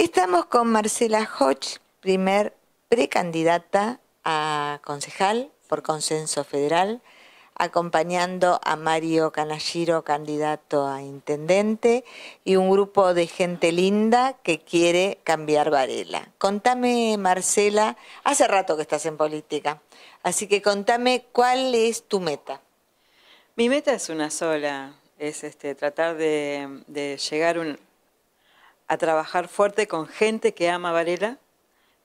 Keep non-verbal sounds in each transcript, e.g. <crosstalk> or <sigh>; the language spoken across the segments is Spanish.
Estamos con Marcela Hodge, primer precandidata a concejal por consenso federal, acompañando a Mario Canagiro, candidato a intendente, y un grupo de gente linda que quiere cambiar Varela. Contame, Marcela, hace rato que estás en política, así que contame cuál es tu meta. Mi meta es una sola, es este, tratar de, de llegar un, a trabajar fuerte con gente que ama Varela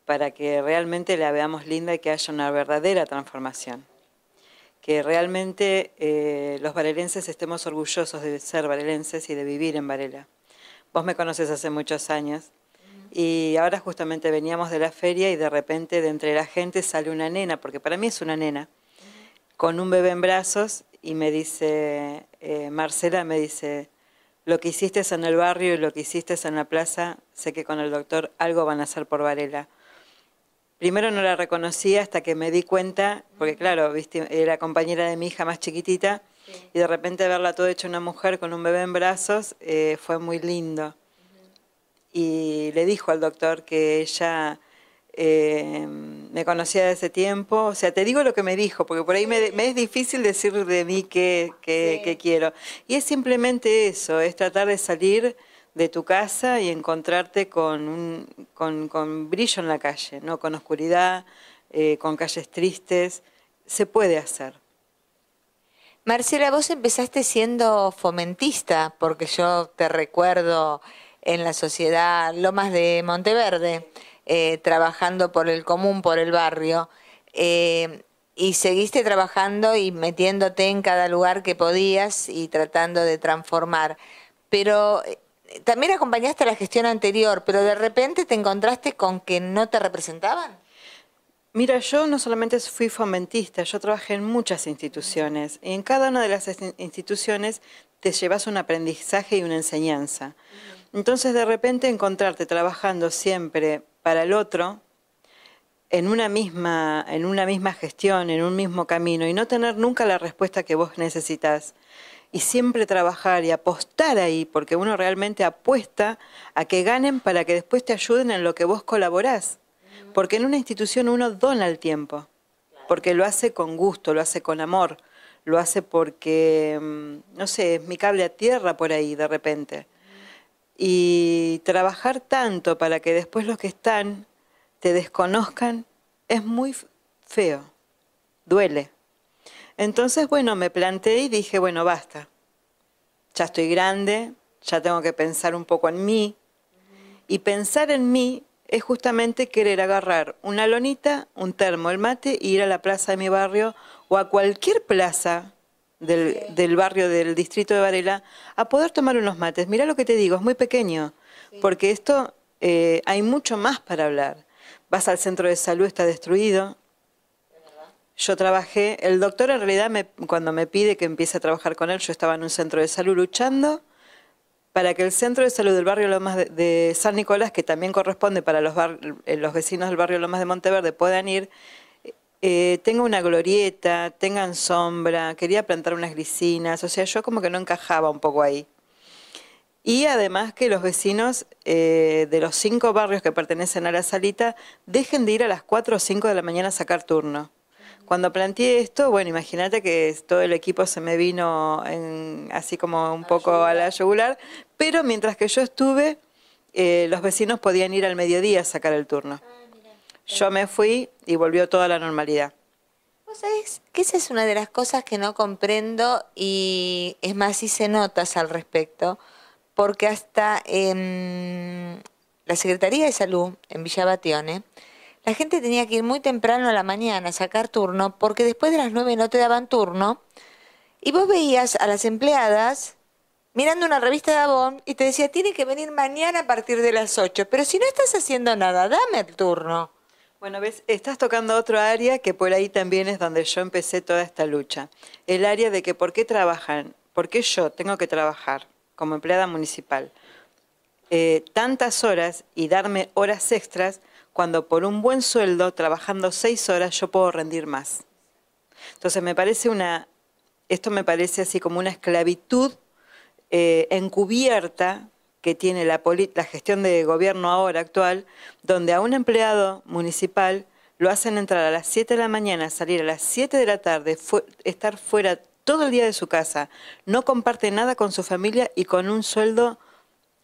para que realmente la veamos linda y que haya una verdadera transformación. Que realmente eh, los varelenses estemos orgullosos de ser varelenses y de vivir en Varela. Vos me conoces hace muchos años y ahora justamente veníamos de la feria y de repente de entre la gente sale una nena, porque para mí es una nena, con un bebé en brazos y me dice, eh, Marcela me dice, lo que hiciste en el barrio y lo que hiciste en la plaza, sé que con el doctor algo van a hacer por Varela. Primero no la reconocí hasta que me di cuenta, porque mm. claro, viste, era compañera de mi hija más chiquitita, y de repente verla todo hecho una mujer con un bebé en brazos eh, fue muy lindo. Y le dijo al doctor que ella eh, me conocía de ese tiempo, o sea, te digo lo que me dijo, porque por ahí me, es difícil decir de mí qué, quiero. Y es simplemente eso, es tratar de salir de tu casa y encontrarte con, un, brillo en la calle, ¿no? con oscuridad, eh, con calles tristes, se puede hacer. Marcela, vos empezaste siendo fomentista, porque yo te recuerdo en la sociedad Lomas de Monteverde. Eh, trabajando por el común, por el barrio, eh, y seguiste trabajando y metiéndote en cada lugar que podías y tratando de transformar. Pero eh, también acompañaste a la gestión anterior, pero de repente te encontraste con que no te representaban. Mira, yo no solamente fui fomentista, yo trabajé en muchas instituciones y en cada una de las instituciones te llevas un aprendizaje y una enseñanza. Entonces de repente encontrarte trabajando siempre para el otro en una misma, en una misma gestión, en un mismo camino y no tener nunca la respuesta que vos necesitas. Y siempre trabajar y apostar ahí, porque uno realmente apuesta a que ganen para que después te ayuden en lo que vos colaborás. Porque en una institución uno dona el tiempo, porque lo hace con gusto, lo hace con amor, lo hace porque, mm, no sé, es mi cable a tierra por ahí de repente y trabajar tanto para que después los que están te desconozcan es muy feo, duele. Entonces, bueno, me planteé y dije, bueno, basta, ya estoy grande, ya tengo que pensar un poco en mí. Y pensar en mí es justamente querer agarrar una lonita, un termo, el mate, e ir a la plaza de mi barrio o a cualquier plaza del, barrio del distrito de Varela a poder tomar unos mates. Mira lo que te digo, es muy pequeño, porque esto eh, hay mucho más para hablar. Vas al centro de salud, está destruido. Yo trabajé, el doctor en realidad me, cuando me pide que empiece a trabajar con él, yo estaba en un centro de salud luchando para que el centro de salud del barrio Lomas de, San Nicolás, que también corresponde para los, eh, los vecinos del barrio Lomas de Monteverde, puedan ir eh, tenga una glorieta, tengan sombra, quería plantar unas grisinas, o sea, yo como que no encajaba un poco ahí. Y además que los vecinos eh, de los cinco barrios que pertenecen a la salita dejen de ir a las 4 o 5 de la mañana a sacar turno. Cuando planteé esto, bueno, imagínate que todo el equipo se me vino en, así como un poco a la yugular, pero mientras que yo estuve, eh, los vecinos podían ir al mediodía a sacar el turno. Ah. Yo me fui y volvió toda la normalidad. ¿Vos sabés que esa es una de las cosas que no comprendo y es más, hice notas al respecto? Porque hasta en la Secretaría de Salud en Villa Batione, la gente tenía que ir muy temprano a la mañana a sacar turno porque después de las nueve no te daban turno y vos veías a las empleadas mirando una revista de Avon y te decía, tiene que venir mañana a partir de las 8, pero si no estás haciendo nada, dame el turno. Bueno, ves, estás tocando otro área que por ahí también es donde yo empecé toda esta lucha. El área de que por qué trabajan, por qué yo tengo que trabajar como empleada municipal eh, tantas horas y darme horas extras cuando por un buen sueldo, trabajando seis horas, yo puedo rendir más. Entonces me parece una, esto me parece así como una esclavitud eh, encubierta que tiene la, gestión de gobierno ahora actual, donde a un empleado municipal lo hacen entrar a las 7 de la mañana, salir a las 7 de la tarde, estar fuera todo el día de su casa, no comparte nada con su familia y con un sueldo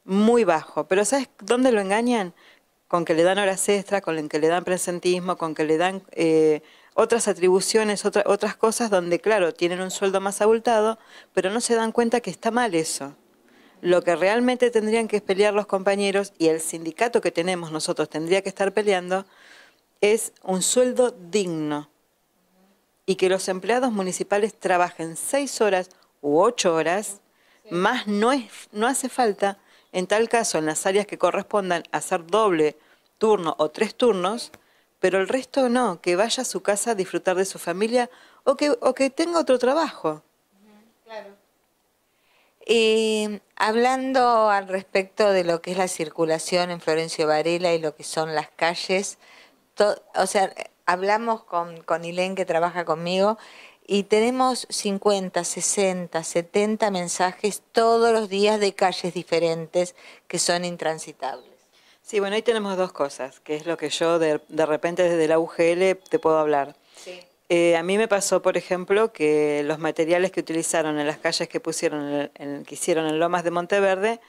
muy bajo. Pero ¿sabes dónde lo engañan? Con que le dan horas extras, con que le dan presentismo, con que le dan eh, otras atribuciones, otras cosas donde, claro, tienen un sueldo más abultado, pero no se dan cuenta que está mal eso lo que realmente tendrían que pelear los compañeros y el sindicato que tenemos nosotros tendría que estar peleando es un sueldo digno y que los empleados municipales trabajen seis horas u ocho horas, más no, es, no hace falta, en tal caso, en las áreas que correspondan, hacer doble turno o tres turnos, pero el resto no, que vaya a su casa a disfrutar de su familia o que, o que tenga otro trabajo. Claro. Y eh, hablando al respecto de lo que es la circulación en Florencio Varela y lo que son las calles, o sea, hablamos con, Ilén que trabaja conmigo y tenemos 50, 60, 70 mensajes todos los días de calles diferentes que son intransitables. Sí, bueno, ahí tenemos dos cosas, que es lo que yo de, de repente desde la UGL te puedo hablar. Sí. Eh, a mí me pasó, por ejemplo, que los materiales que utilizaron en las calles que, pusieron que hicieron en Lomas de Monteverde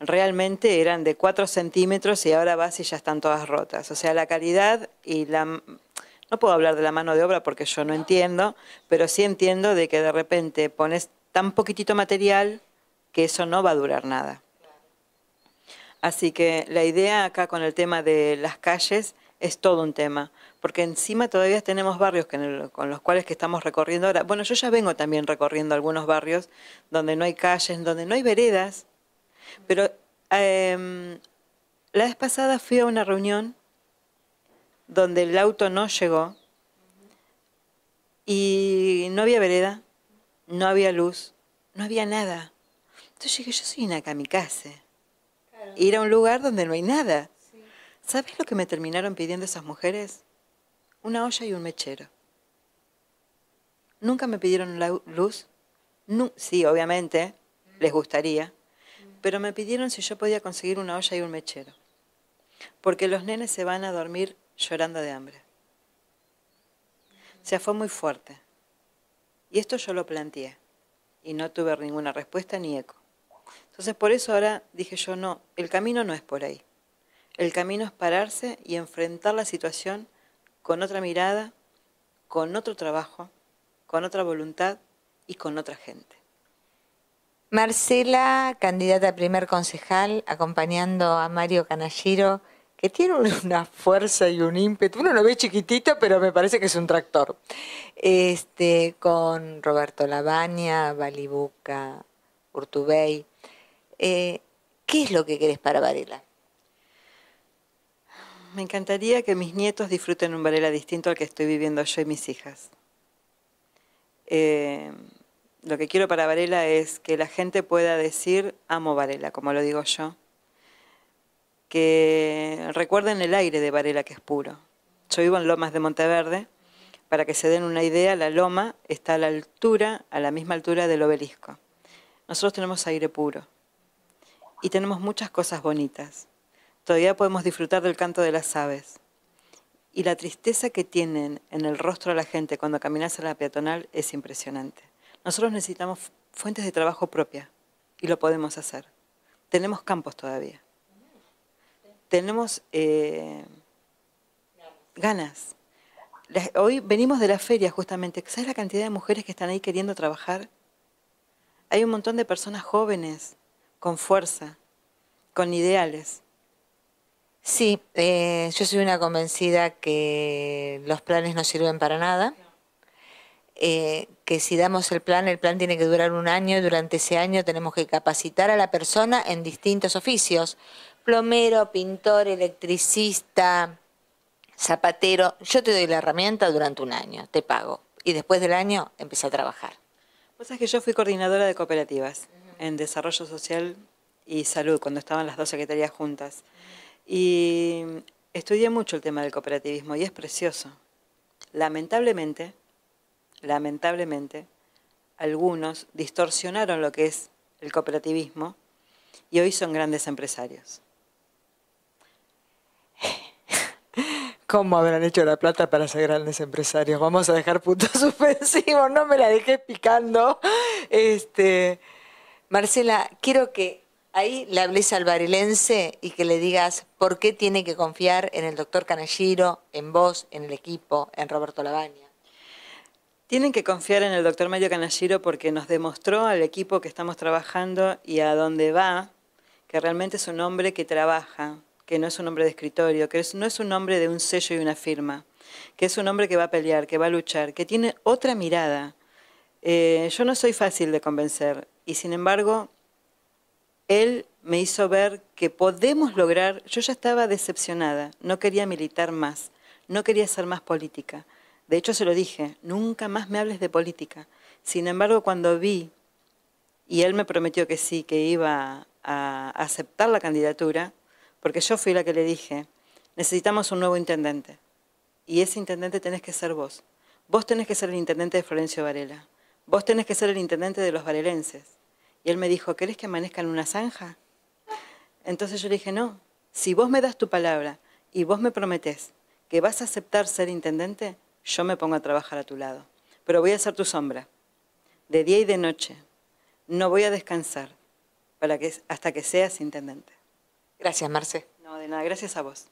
realmente eran de 4 centímetros y ahora vas y ya están todas rotas. O sea, la calidad y la... No puedo hablar de la mano de obra porque yo no entiendo, pero sí entiendo de que de repente pones tan poquitito material que eso no va a durar nada. Así que la idea acá con el tema de las calles es todo un tema, porque encima todavía tenemos barrios con los cuales que estamos recorriendo ahora. Bueno, yo ya vengo también recorriendo algunos barrios donde no hay calles, donde no hay veredas, pero em, la vez pasada fui a una reunión donde el auto no llegó y no había vereda, no había luz, no había nada. Entonces dije, yo soy una kamikaze. casa. Ir a un lugar donde no hay nada. ¿Sabes lo que me terminaron pidiendo esas mujeres? una olla y un mechero. Nunca me pidieron la luz. sí, obviamente, les gustaría. Pero me pidieron si yo podía conseguir una olla y un mechero. Porque los nenes se van a dormir llorando de hambre. Se fue muy fuerte. Y esto yo lo planteé. Y no tuve ninguna respuesta ni eco. Entonces por eso ahora dije yo, no, el camino no es por ahí. El camino es pararse y enfrentar la situación con otra mirada, con otro trabajo, con otra voluntad y con otra gente. Marcela, candidata a primer concejal, acompañando a Mario Canalliro, que tiene una fuerza y un ímpetu. Uno lo ve chiquitito, pero me parece que es un tractor. Este, con Roberto Labaña, Balibuca, Urtubey. Eh, ¿Qué es lo que querés para Varela? Me encantaría que mis nietos disfruten un Varela distinto al que estoy viviendo yo y mis hijas. Eh, lo que quiero para Varela es que la gente pueda decir, amo Varela, como lo digo yo. Que recuerden el aire de Varela que es puro. Yo vivo en Lomas de Monteverde. Para que se den una idea, la loma está a la altura, a la misma altura del obelisco. Nosotros tenemos aire puro y tenemos muchas cosas bonitas todavía podemos disfrutar del canto de las aves. Y la tristeza que tienen en el rostro de la gente cuando caminas a la peatonal es impresionante. Nosotros necesitamos fuentes de trabajo propia y lo podemos hacer. Tenemos campos todavía. Tenemos eh, ganas. hoy venimos de la feria justamente. ¿Sabes la cantidad de mujeres que están ahí queriendo trabajar? Hay un montón de personas jóvenes, con fuerza, con ideales. Sí, eh, yo soy una convencida que los planes no sirven para nada, eh, que si damos el plan, el plan tiene que durar un año y durante ese año tenemos que capacitar a la persona en distintos oficios, plomero, pintor, electricista, zapatero. Yo te doy la herramienta durante un año, te pago y después del año empecé a trabajar. Vos sabés que yo fui coordinadora de cooperativas en desarrollo social y salud cuando estaban las dos secretarías juntas. Y estudié mucho el tema del cooperativismo y es precioso. Lamentablemente, lamentablemente, algunos distorsionaron lo que es el cooperativismo y hoy son grandes empresarios. <laughs> ¿Cómo habrán hecho la plata para ser grandes empresarios? Vamos a dejar puntos <laughs> suspensivos, no me la dejé picando. Este, Marcela, quiero que Ahí le hablé al barilense y que le digas por qué tiene que confiar en el doctor Canagiro, en vos, en el equipo, en Roberto Labaña. Tienen que confiar en el doctor Mario Canagiro porque nos demostró al equipo que estamos trabajando y a dónde va que realmente es un hombre que trabaja, que no es un hombre de escritorio, que no es un hombre de un sello y una firma, que es un hombre que va a pelear, que va a luchar, que tiene otra mirada. Eh, yo no soy fácil de convencer y sin embargo él me hizo ver que podemos lograr, yo ya estaba decepcionada, no quería militar más, no quería ser más política. De hecho se lo dije, nunca más me hables de política. Sin embargo, cuando vi, y él me prometió que sí, que iba a aceptar la candidatura, porque yo fui la que le dije, necesitamos un nuevo intendente, y ese intendente tenés que ser vos. Vos tenés que ser el intendente de Florencio Varela, vos tenés que ser el intendente de los varelenses. Y él me dijo, ¿querés que amanezca en una zanja? Entonces yo le dije, no, si vos me das tu palabra y vos me prometés que vas a aceptar ser intendente, yo me pongo a trabajar a tu lado. Pero voy a ser tu sombra, de día y de noche. No voy a descansar para que, hasta que seas intendente. Gracias, Marce. No, de nada, gracias a vos.